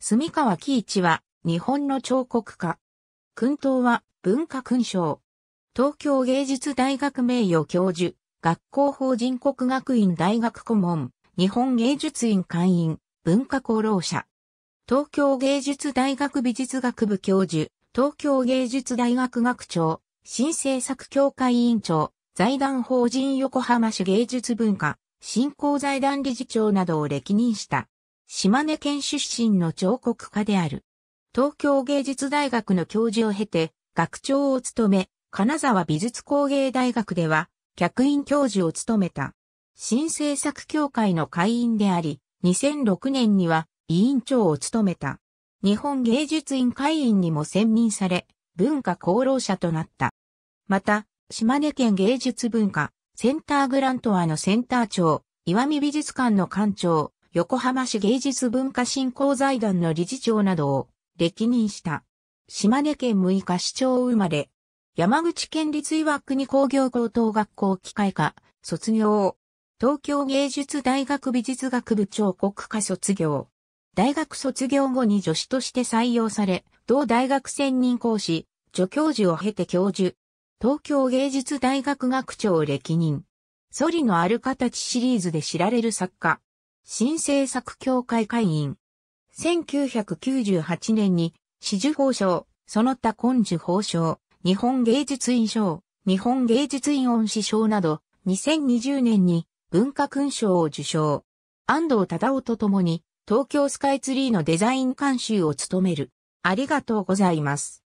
住川喜一は日本の彫刻家。訓東は文化勲章。東京芸術大学名誉教授、学校法人国学院大学顧問、日本芸術院会員、文化功労者。東京芸術大学美術学部教授、東京芸術大学学長、新政作協会委員長、財団法人横浜市芸術文化、振興財団理事長などを歴任した。島根県出身の彫刻家である。東京芸術大学の教授を経て、学長を務め、金沢美術工芸大学では、客員教授を務めた。新制作協会の会員であり、2006年には委員長を務めた。日本芸術院会員にも選任され、文化功労者となった。また、島根県芸術文化センターグラントアのセンター長、岩見美術館の館長、横浜市芸術文化振興財団の理事長などを歴任した。島根県6日市長生まれ。山口県立岩国工業高等学校機械科卒業。東京芸術大学美術学部長国科卒業。大学卒業後に助手として採用され、同大学専任講師、助教授を経て教授。東京芸術大学学長歴任。ソリのある形シリーズで知られる作家。新政策協会会員。1998年に、紫綬褒章、その他根樹褒章、日本芸術院賞、日本芸術院恩師賞など、2020年に文化勲章を受賞。安藤忠夫と共に、東京スカイツリーのデザイン監修を務める。ありがとうございます。